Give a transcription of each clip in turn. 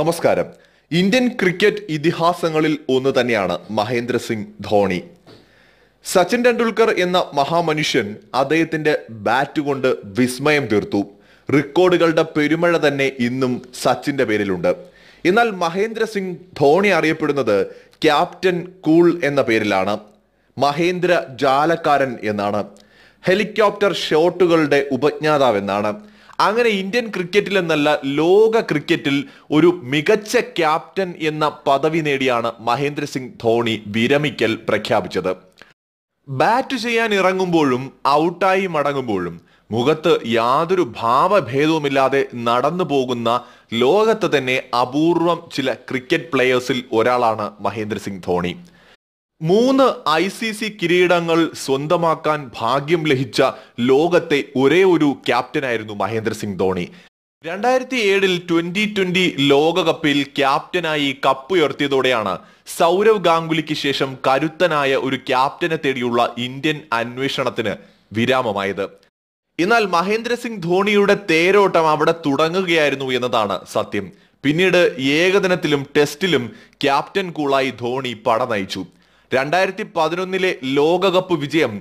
നമസ്കാരം Indian cricket ഇതിഹാസങ്ങളിൽ ഒന്ന് തന്നെയാണ് മഹേന്ദ്ര സിംഗ് ധോണി സച്ചിൻ ടെണ്ടുൽക്കർ എന്ന മഹാമനുഷ്യൻ അദ്ദേഹത്തിന്റെ ബാറ്റ് കൊണ്ട് വിസ്മയം തീർത്തു റെക്കോർഡുകളുടെ പെരുമഴ തന്നെ ഇന്നും സച്ചിന്റെ പേരിലുണ്ട് എന്നാൽ മഹേന്ദ്ര സിംഗ് ധോണി അറിയപ്പെടുന്നത് ക്യാപ്റ്റൻ കൂൾ എന്ന പേരിലാണ് മഹേന്ദ്ര ജാലക്കാരൻ എന്നാണ് ഹെലികോപ്റ്റർ ഷോട്ടുകളുടെ ഉപജ്ഞാതാവെന്നാണ് അങ്ങനെ ഇന്ത്യൻ ക്രിക്കറ്റിൽ എന്നല്ല ലോക ക്രിക്കറ്റിൽ ഒരു മികച്ച ക്യാപ്റ്റൻ എന്ന പദവി നേടിയാണ് മഹേന്ദ്ര സിംഗ് ധോണി വിരമിക്കൽ പ്രഖ്യാപിച്ചത് ബാറ്റ് ചെയ്യാൻ ഇറങ്ങുമ്പോഴും ഔട്ടായി മടങ്ങുമ്പോഴും മുഖത്ത് യാതൊരു ഭാവഭേദവുമില്ലാതെ നടന്നു പോകുന്ന ലോകത്ത് തന്നെ അപൂർവം ചില ക്രിക്കറ്റ് പ്ലെയേഴ്സിൽ ഒരാളാണ് മഹേന്ദ്ര സിംഗ് ധോണി മൂന്ന് ഐ സി സി കിരീടങ്ങൾ സ്വന്തമാക്കാൻ ഭാഗ്യം ലഭിച്ച ലോകത്തെ ഒരേ ഒരു ക്യാപ്റ്റനായിരുന്നു മഹേന്ദ്ര സിംഗ് ധോണി രണ്ടായിരത്തി ഏഴിൽ ട്വന്റി ട്വന്റി ലോകകപ്പിൽ ക്യാപ്റ്റനായി കപ്പ് സൗരവ് ഗാംഗുലിക്ക് ശേഷം കരുത്തനായ ഒരു ക്യാപ്റ്റനെ തേടിയുള്ള ഇന്ത്യൻ അന്വേഷണത്തിന് വിരാമമായത് എന്നാൽ മഹേന്ദ്ര സിംഗ് ധോണിയുടെ തേരോട്ടം അവിടെ തുടങ്ങുകയായിരുന്നു എന്നതാണ് സത്യം പിന്നീട് ഏകദിനത്തിലും ടെസ്റ്റിലും ക്യാപ്റ്റൻ കൂളായി ധോണി പട നയിച്ചു രണ്ടായിരത്തി പതിനൊന്നിലെ ലോകകപ്പ് വിജയം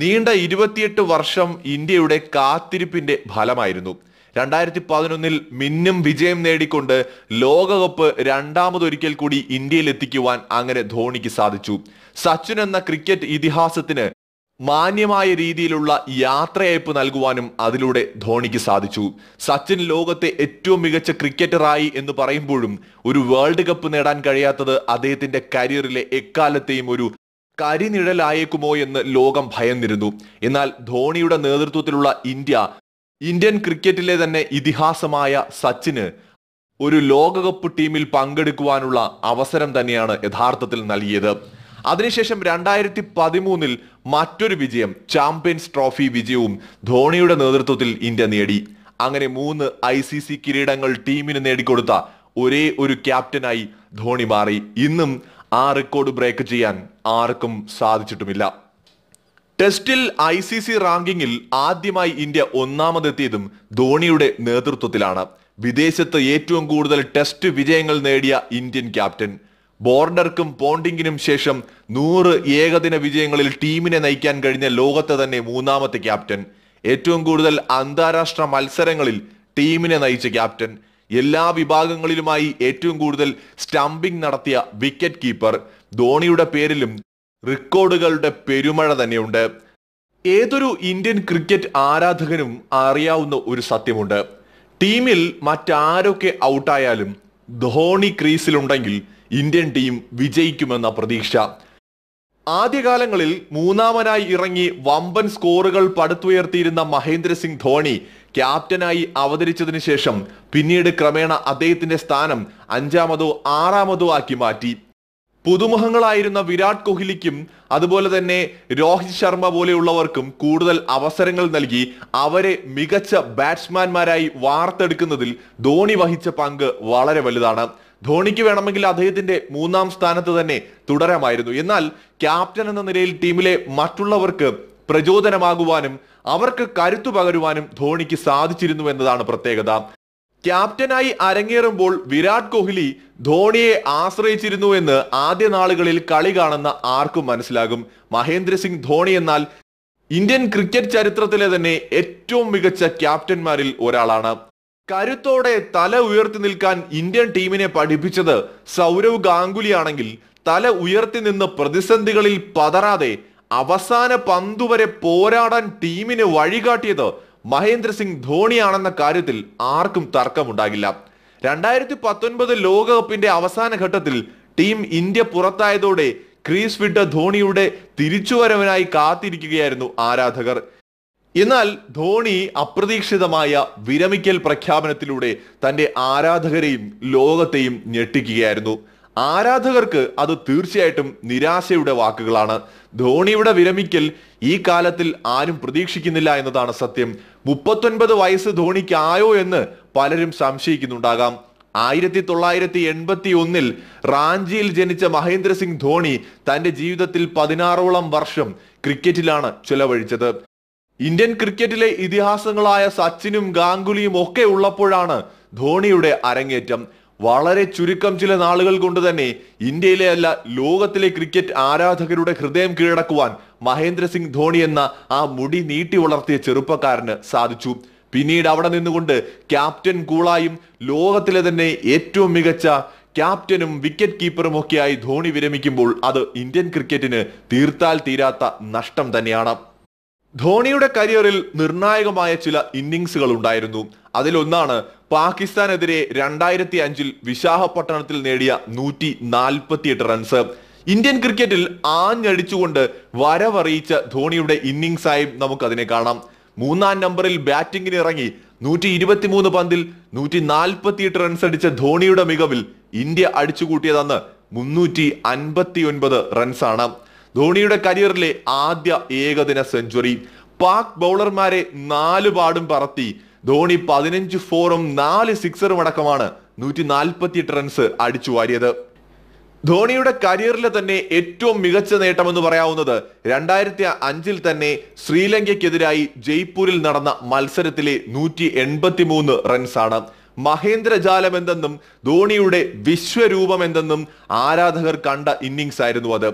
നീണ്ട ഇരുപത്തിയെട്ട് വർഷം ഇന്ത്യയുടെ കാത്തിരിപ്പിന്റെ ഫലമായിരുന്നു രണ്ടായിരത്തി പതിനൊന്നിൽ മിന്നും വിജയം നേടിക്കൊണ്ട് ലോകകപ്പ് രണ്ടാമതൊരിക്കൽ കൂടി ഇന്ത്യയിൽ എത്തിക്കുവാൻ അങ്ങനെ ധോണിക്ക് സാധിച്ചു സച്ചിൻ എന്ന ക്രിക്കറ്റ് ഇതിഹാസത്തിന് മാന്യമായ രീതിയിലുള്ള യാത്രയയപ്പ് നൽകുവാനും അതിലൂടെ ധോണിക്ക് സാധിച്ചു സച്ചിൻ ലോകത്തെ ഏറ്റവും മികച്ച ക്രിക്കറ്ററായി എന്ന് പറയുമ്പോഴും ഒരു വേൾഡ് കപ്പ് നേടാൻ കഴിയാത്തത് അദ്ദേഹത്തിന്റെ കരിയറിലെ എക്കാലത്തെയും ഒരു കരിനിഴലായേക്കുമോ എന്ന് ലോകം ഭയന്നിരുന്നു എന്നാൽ ധോണിയുടെ നേതൃത്വത്തിലുള്ള ഇന്ത്യ ഇന്ത്യൻ ക്രിക്കറ്റിലെ തന്നെ ഇതിഹാസമായ സച്ചിന് ഒരു ലോകകപ്പ് ടീമിൽ പങ്കെടുക്കുവാനുള്ള അവസരം തന്നെയാണ് യഥാർത്ഥത്തിൽ നൽകിയത് അതിനുശേഷം രണ്ടായിരത്തി പതിമൂന്നിൽ മറ്റൊരു വിജയം ചാമ്പ്യൻസ് ട്രോഫി വിജയവും ധോണിയുടെ നേതൃത്വത്തിൽ ഇന്ത്യ നേടി അങ്ങനെ മൂന്ന് ഐ സി സി കിരീടങ്ങൾ ടീമിന് നേടിക്കൊടുത്ത ഒരേ ഒരു ക്യാപ്റ്റനായി ധോണി മാറി ഇന്നും ആ റെക്കോർഡ് ബ്രേക്ക് ചെയ്യാൻ ആർക്കും സാധിച്ചിട്ടുമില്ല ടെസ്റ്റിൽ ഐ സി സി റാങ്കിങ്ങിൽ ആദ്യമായി ഇന്ത്യ ഒന്നാമതെത്തിയതും ധോണിയുടെ നേതൃത്വത്തിലാണ് വിദേശത്ത് ഏറ്റവും കൂടുതൽ ടെസ്റ്റ് വിജയങ്ങൾ നേടിയ ഇന്ത്യൻ ക്യാപ്റ്റൻ ബോർഡർക്കും പോണ്ടിങ്ങിനും ശേഷം നൂറ് ഏകദിന വിജയങ്ങളിൽ ടീമിനെ നയിക്കാൻ കഴിഞ്ഞ ലോകത്തെ തന്നെ മൂന്നാമത്തെ ക്യാപ്റ്റൻ ഏറ്റവും കൂടുതൽ അന്താരാഷ്ട്ര മത്സരങ്ങളിൽ ടീമിനെ നയിച്ച ക്യാപ്റ്റൻ എല്ലാ വിഭാഗങ്ങളിലുമായി ഏറ്റവും കൂടുതൽ സ്റ്റംപിംഗ് നടത്തിയ വിക്കറ്റ് കീപ്പർ ധോണിയുടെ പേരിലും റെക്കോർഡുകളുടെ പെരുമഴ തന്നെയുണ്ട് ഏതൊരു ഇന്ത്യൻ ക്രിക്കറ്റ് ആരാധകനും അറിയാവുന്ന ഒരു സത്യമുണ്ട് ടീമിൽ മറ്റാരൊക്കെ ഔട്ടായാലും ധോണി ക്രീസിലുണ്ടെങ്കിൽ ഇന്ത്യൻ ടീം വിജയിക്കുമെന്ന പ്രതീക്ഷ ആദ്യകാലങ്ങളിൽ മൂന്നാമനായി ഇറങ്ങി വമ്പൻ സ്കോറുകൾ പടുത്തുയർത്തിയിരുന്ന മഹേന്ദ്ര സിംഗ് ധോണി ക്യാപ്റ്റനായി അവതരിച്ചതിന് ശേഷം പിന്നീട് ക്രമേണ അദ്ദേഹത്തിന്റെ സ്ഥാനം അഞ്ചാമതോ ആറാമതോ ആക്കി മാറ്റി പുതുമുഖങ്ങളായിരുന്ന വിരാട് കോഹ്ലിക്കും അതുപോലെ തന്നെ രോഹിത് ശർമ്മ പോലെയുള്ളവർക്കും കൂടുതൽ അവസരങ്ങൾ നൽകി അവരെ മികച്ച ബാറ്റ്സ്മാൻമാരായി വാർത്തെടുക്കുന്നതിൽ ധോണി വഹിച്ച പങ്ക് വളരെ വലുതാണ് ധോണിക്ക് വേണമെങ്കിൽ അദ്ദേഹത്തിന്റെ മൂന്നാം സ്ഥാനത്ത് തന്നെ തുടരാമായിരുന്നു എന്നാൽ ക്യാപ്റ്റൻ എന്ന നിലയിൽ ടീമിലെ മറ്റുള്ളവർക്ക് പ്രചോദനമാകുവാനും അവർക്ക് കരുത്തു പകരുവാനും ധോണിക്ക് സാധിച്ചിരുന്നു എന്നതാണ് പ്രത്യേകത ക്യാപ്റ്റനായി അരങ്ങേറുമ്പോൾ വിരാട് കോഹ്ലി ധോണിയെ ആശ്രയിച്ചിരുന്നു എന്ന് ആദ്യ നാളുകളിൽ കളി കാണുന്ന ആർക്കും മനസ്സിലാകും മഹേന്ദ്ര സിംഗ് ധോണി എന്നാൽ ഇന്ത്യൻ ക്രിക്കറ്റ് ചരിത്രത്തിലെ തന്നെ ഏറ്റവും മികച്ച ക്യാപ്റ്റന്മാരിൽ ഒരാളാണ് കരുത്തോടെ തല ഉയർത്തി നിൽക്കാൻ ഇന്ത്യൻ ടീമിനെ പഠിപ്പിച്ചത് സൗരവ് ഗാംഗുലിയാണെങ്കിൽ തല ഉയർത്തി നിന്ന് പ്രതിസന്ധികളിൽ പതറാതെ അവസാന പന്തുവരെ പോരാടാൻ ടീമിന് വഴികാട്ടിയത് മഹേന്ദ്ര സിംഗ് ധോണിയാണെന്ന കാര്യത്തിൽ ആർക്കും തർക്കമുണ്ടാകില്ല രണ്ടായിരത്തി പത്തൊൻപത് ലോകകപ്പിന്റെ അവസാന ഘട്ടത്തിൽ ടീം ഇന്ത്യ പുറത്തായതോടെ ക്രീസ് വിട്ട ധോണിയുടെ തിരിച്ചുവരവിനായി കാത്തിരിക്കുകയായിരുന്നു ആരാധകർ എന്നാൽ ധോണി അപ്രതീക്ഷിതമായ വിരമിക്കൽ പ്രഖ്യാപനത്തിലൂടെ തന്റെ ആരാധകരെയും ലോകത്തെയും ഞെട്ടിക്കുകയായിരുന്നു ആരാധകർക്ക് അത് തീർച്ചയായിട്ടും നിരാശയുടെ വാക്കുകളാണ് ധോണിയുടെ വിരമിക്കൽ ഈ കാലത്തിൽ ആരും പ്രതീക്ഷിക്കുന്നില്ല എന്നതാണ് സത്യം മുപ്പത്തൊൻപത് വയസ്സ് ധോണിക്കായോ എന്ന് പലരും സംശയിക്കുന്നുണ്ടാകാം ആയിരത്തി തൊള്ളായിരത്തി എൺപത്തി ഒന്നിൽ റാഞ്ചിയിൽ ജനിച്ച മഹേന്ദ്ര സിംഗ് ധോണി തന്റെ ജീവിതത്തിൽ പതിനാറോളം വർഷം ക്രിക്കറ്റിലാണ് ചെലവഴിച്ചത് ഇന്ത്യൻ ക്രിക്കറ്റിലെ ഇതിഹാസങ്ങളായ സച്ചിനും ഗാംഗുലിയും ഒക്കെ ഉള്ളപ്പോഴാണ് ധോണിയുടെ അരങ്ങേറ്റം വളരെ ചുരുക്കം ചില നാളുകൾ കൊണ്ട് തന്നെ ഇന്ത്യയിലെ അല്ല ലോകത്തിലെ ക്രിക്കറ്റ് ആരാധകരുടെ ഹൃദയം കീഴടക്കുവാൻ മഹേന്ദ്ര സിംഗ് ധോണി എന്ന ആ മുടി നീട്ടി വളർത്തിയ ചെറുപ്പക്കാരന് സാധിച്ചു പിന്നീട് അവിടെ നിന്നുകൊണ്ട് ക്യാപ്റ്റൻ കൂളായും ലോകത്തിലെ തന്നെ ഏറ്റവും മികച്ച ക്യാപ്റ്റനും വിക്കറ്റ് കീപ്പറും ഒക്കെയായി ധോണി വിരമിക്കുമ്പോൾ അത് ഇന്ത്യൻ ക്രിക്കറ്റിന് തീർത്താൽ തീരാത്ത നഷ്ടം തന്നെയാണ് ധോണിയുടെ കരിയറിൽ നിർണായകമായ ചില ഇന്നിങ്സുകൾ ഉണ്ടായിരുന്നു അതിലൊന്നാണ് പാകിസ്ഥാനെതിരെ രണ്ടായിരത്തി അഞ്ചിൽ വിശാഖപട്ടണത്തിൽ നേടിയ നൂറ്റി നാൽപ്പത്തിയെട്ട് റൺസ് ഇന്ത്യൻ ക്രിക്കറ്റിൽ ആഞ്ഞടിച്ചുകൊണ്ട് വരവറിയിച്ച ധോണിയുടെ ഇന്നിങ്സായും നമുക്കതിനെ കാണാം മൂന്നാം നമ്പറിൽ ബാറ്റിംഗിന് ഇറങ്ങി നൂറ്റി ഇരുപത്തിമൂന്ന് പന്തിൽ നൂറ്റി നാൽപ്പത്തിയെട്ട് റൺസ് അടിച്ച ധോണിയുടെ മികവിൽ ഇന്ത്യ അടിച്ചുകൂട്ടിയതെന്ന് മുന്നൂറ്റി അൻപത്തി ഒൻപത് റൺസാണ് ധോണിയുടെ കരിയറിലെ ആദ്യ ഏകദിന സെഞ്ചുറി പാക് ബൗളർമാരെ നാല് പാടും പറത്തി ധോണി പതിനഞ്ച് ഫോറും നാല് സിക്സറും അടക്കമാണ് നൂറ്റി നാൽപ്പത്തിയെട്ട് റൺസ് അടിച്ചു വാരിയത് ധോണിയുടെ കരിയറിലെ തന്നെ ഏറ്റവും മികച്ച നേട്ടമെന്ന് പറയാവുന്നത് രണ്ടായിരത്തി അഞ്ചിൽ തന്നെ ശ്രീലങ്കയ്ക്കെതിരായി ജയ്പൂരിൽ നടന്ന മത്സരത്തിലെ നൂറ്റി എൺപത്തി മൂന്ന് റൺസാണ് മഹേന്ദ്രജാലം എന്തെന്നും ധോണിയുടെ വിശ്വരൂപം എന്തെന്നും ആരാധകർ കണ്ട ഇന്നിങ്സ് ആയിരുന്നു അത്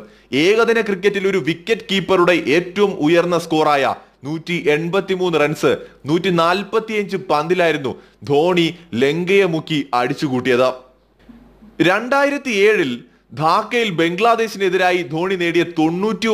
ഏകദിന ക്രിക്കറ്റിൽ ഒരു വിക്കറ്റ് കീപ്പറുടെ ഏറ്റവും ഉയർന്ന സ്കോറായ നൂറ്റി മൂന്ന് റൺസ് നൂറ്റി നാൽപ്പത്തിയഞ്ച് പന്തിലായിരുന്നു ധോണി ലങ്കയെ മുക്കി അടിച്ചുകൂട്ടിയത് രണ്ടായിരത്തി ഏഴിൽ ധാക്കയിൽ ബംഗ്ലാദേശിനെതിരായി ധോണി നേടിയ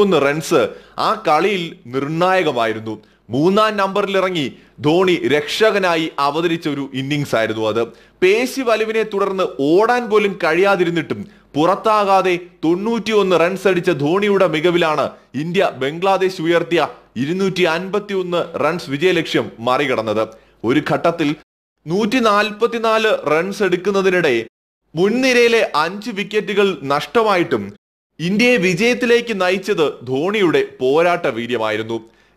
ഒന്ന് റൺസ് ആ കളിയിൽ നിർണായകമായിരുന്നു മൂന്നാം നമ്പറിൽ ഇറങ്ങി ധോണി രക്ഷകനായി അവതരിച്ച ഒരു ഇന്നിങ്സ് ആയിരുന്നു അത് പേശി വലുവിനെ തുടർന്ന് ഓടാൻ പോലും കഴിയാതിരുന്നിട്ടും പുറത്താകാതെ ഒന്ന് റൺസ് അടിച്ച ധോണിയുടെ മികവിലാണ് ഇന്ത്യ ബംഗ്ലാദേശ് ഉയർത്തിയ ഇരുന്നൂറ്റി അൻപത്തി ഒന്ന് റൺസ് വിജയലക്ഷ്യം മറികടന്നത് ഒരു ഘട്ടത്തിൽ നൂറ്റി നാൽപ്പത്തിനാല് റൺസ് എടുക്കുന്നതിനിടെ മുൻനിരയിലെ അഞ്ച് വിക്കറ്റുകൾ നഷ്ടമായിട്ടും ഇന്ത്യയെ വിജയത്തിലേക്ക് നയിച്ചത് ധോണിയുടെ പോരാട്ട വീര്യമായിരുന്നു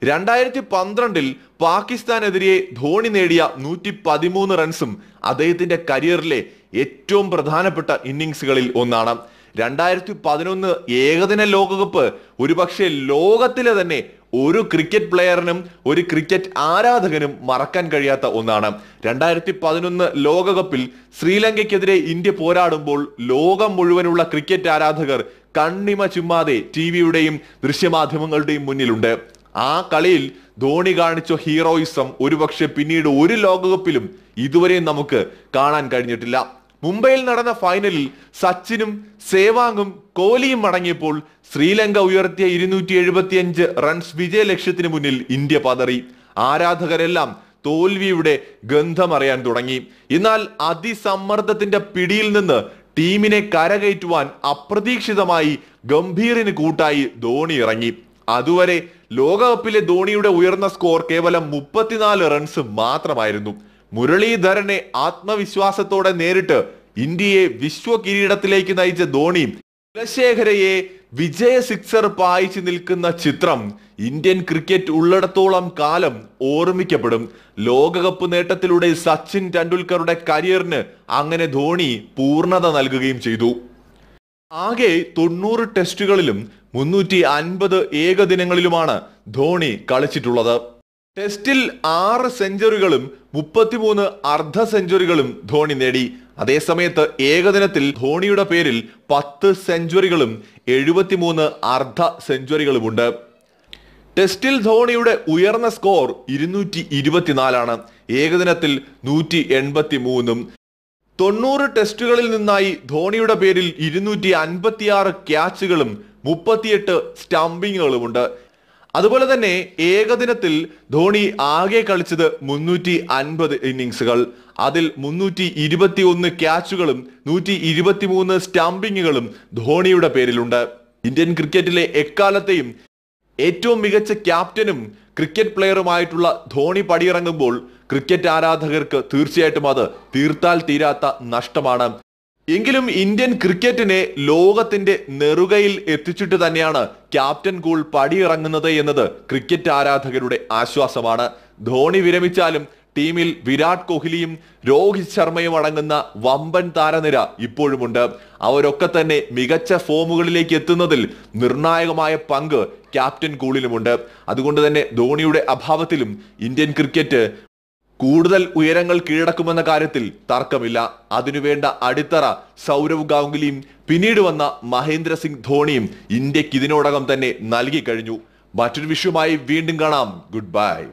രണ്ടായിരത്തി പന്ത്രണ്ടിൽ പാകിസ്ഥാനെതിരെ ധോണി നേടിയ നൂറ്റി പതിമൂന്ന് റൺസും അദ്ദേഹത്തിന്റെ കരിയറിലെ ഏറ്റവും പ്രധാനപ്പെട്ട ഇന്നിങ്സുകളിൽ ഒന്നാണ് രണ്ടായിരത്തി പതിനൊന്ന് ഏകദിന ലോകകപ്പ് ഒരുപക്ഷെ ലോകത്തിലെ തന്നെ ഒരു ക്രിക്കറ്റ് പ്ലെയറിനും ഒരു ക്രിക്കറ്റ് ആരാധകനും മറക്കാൻ കഴിയാത്ത ഒന്നാണ് രണ്ടായിരത്തി പതിനൊന്ന് ലോകകപ്പിൽ ശ്രീലങ്കയ്ക്കെതിരെ ഇന്ത്യ പോരാടുമ്പോൾ ലോകം മുഴുവനുള്ള ക്രിക്കറ്റ് ആരാധകർ കണ്ണിമ ചുമ്മാതെ ടി വിയുടെയും ദൃശ്യമാധ്യമങ്ങളുടെയും മുന്നിലുണ്ട് ആ കളിയിൽ ധോണി കാണിച്ച ഹീറോയിസം ഒരുപക്ഷെ പിന്നീട് ഒരു ലോകകപ്പിലും ഇതുവരെയും നമുക്ക് കാണാൻ കഴിഞ്ഞിട്ടില്ല മുംബൈയിൽ നടന്ന ഫൈനലിൽ സച്ചിനും സേവാങ്ങും കോഹ്ലിയും മടങ്ങിയപ്പോൾ ശ്രീലങ്ക ഉയർത്തിയ ഇരുന്നൂറ്റി എഴുപത്തിയഞ്ച് റൺസ് വിജയ ലക്ഷ്യത്തിന് മുന്നിൽ ഇന്ത്യ പതറി ആരാധകരെല്ലാം തോൽവിയുടെ ഗന്ധമറിയാൻ തുടങ്ങി എന്നാൽ അതിസമ്മർദ്ദത്തിന്റെ പിടിയിൽ നിന്ന് ടീമിനെ കരകയറ്റുവാൻ അപ്രതീക്ഷിതമായി ഗംഭീറിന് കൂട്ടായി ധോണി ഇറങ്ങി അതുവരെ ലോകകപ്പിലെ ധോണിയുടെ ഉയർന്ന സ്കോർ കേവലം മുപ്പത്തിനാല് റൺസ് മാത്രമായിരുന്നു മുരളീധരനെ ആത്മവിശ്വാസത്തോടെ നേരിട്ട് ഇന്ത്യയെ വിശ്വ കിരീടത്തിലേക്ക് നയിച്ച ധോണി കുലശേഖരയെ വിജയ സിക്സർ പായിച്ചു നിൽക്കുന്ന ചിത്രം ഇന്ത്യൻ ക്രിക്കറ്റ് ഉള്ളിടത്തോളം കാലം ഓർമ്മിക്കപ്പെടും ലോകകപ്പ് നേട്ടത്തിലൂടെ സച്ചിൻ ടെണ്ടുൽക്കറുടെ കരിയറിന് അങ്ങനെ ധോണി പൂർണ്ണത നൽകുകയും ചെയ്തു ആകെ തൊണ്ണൂറ് ടെസ്റ്റുകളിലും മുന്നൂറ്റി അൻപത് ഏകദിനങ്ങളിലുമാണ് ധോണി കളിച്ചിട്ടുള്ളത് ടെസ്റ്റിൽ ആറ് സെഞ്ചുറികളും മുപ്പത്തിമൂന്ന് അർദ്ധ സെഞ്ചുറികളും ധോണി നേടി അതേസമയത്ത് ഏകദിനത്തിൽ ധോണിയുടെ പേരിൽ പത്ത് സെഞ്ചുറികളും എഴുപത്തിമൂന്ന് അർദ്ധ സെഞ്ചുറികളുമുണ്ട് ടെസ്റ്റിൽ ധോണിയുടെ ഉയർന്ന സ്കോർ ഇരുന്നൂറ്റി ഇരുപത്തിനാലാണ് ഏകദിനത്തിൽ നൂറ്റി എൺപത്തി മൂന്നും തൊണ്ണൂറ് ടെസ്റ്റുകളിൽ നിന്നായി ധോണിയുടെ പേരിൽ ഇരുന്നൂറ്റി അൻപത്തിയാറ് ക്യാച്ചുകളും മുപ്പത്തിയെട്ട് സ്റ്റംപിങ്ങുകളുമുണ്ട് അതുപോലെ തന്നെ ഏകദിനത്തിൽ ധോണി ആകെ കളിച്ചത് മുന്നൂറ്റി അൻപത് ഇന്നിങ്സുകൾ അതിൽ മുന്നൂറ്റി ഇരുപത്തി ഒന്ന് ക്യാച്ചുകളും നൂറ്റി ഇരുപത്തി മൂന്ന് സ്റ്റംപിങ്ങുകളും ധോണിയുടെ പേരിലുണ്ട് ഇന്ത്യൻ ക്രിക്കറ്റിലെ എക്കാലത്തെയും ഏറ്റവും മികച്ച ക്യാപ്റ്റനും ക്രിക്കറ്റ് പ്ലെയറുമായിട്ടുള്ള ധോണി പടിയിറങ്ങുമ്പോൾ ക്രിക്കറ്റ് ആരാധകർക്ക് തീർച്ചയായിട്ടും അത് തീർത്താൽ തീരാത്ത നഷ്ടമാണ് എങ്കിലും ഇന്ത്യൻ ക്രിക്കറ്റിനെ ലോകത്തിന്റെ നെറുകയിൽ എത്തിച്ചിട്ട് തന്നെയാണ് ക്യാപ്റ്റൻ കൂൾ പടിയിറങ്ങുന്നത് എന്നത് ക്രിക്കറ്റ് ആരാധകരുടെ ആശ്വാസമാണ് ധോണി വിരമിച്ചാലും ടീമിൽ വിരാട് കോഹ്ലിയും രോഹിത് ശർമ്മയും അടങ്ങുന്ന വമ്പൻ താരനിര ഇപ്പോഴുമുണ്ട് അവരൊക്കെ തന്നെ മികച്ച ഫോമുകളിലേക്ക് എത്തുന്നതിൽ നിർണായകമായ പങ്ക് ക്യാപ്റ്റൻ കൂളിലുമുണ്ട് അതുകൊണ്ട് തന്നെ ധോണിയുടെ അഭാവത്തിലും ഇന്ത്യൻ ക്രിക്കറ്റ് കൂടുതൽ ഉയരങ്ങൾ കീഴടക്കുമെന്ന കാര്യത്തിൽ തർക്കമില്ല അതിനുവേണ്ട അടിത്തറ സൗരവ് ഗാംഗുലിയും പിന്നീട് വന്ന മഹേന്ദ്ര സിംഗ് ധോണിയും ഇന്ത്യക്ക് ഇതിനോടകം തന്നെ നൽകി കഴിഞ്ഞു മറ്റൊരു വിഷയവുമായി വീണ്ടും കാണാം ഗുഡ് ബൈ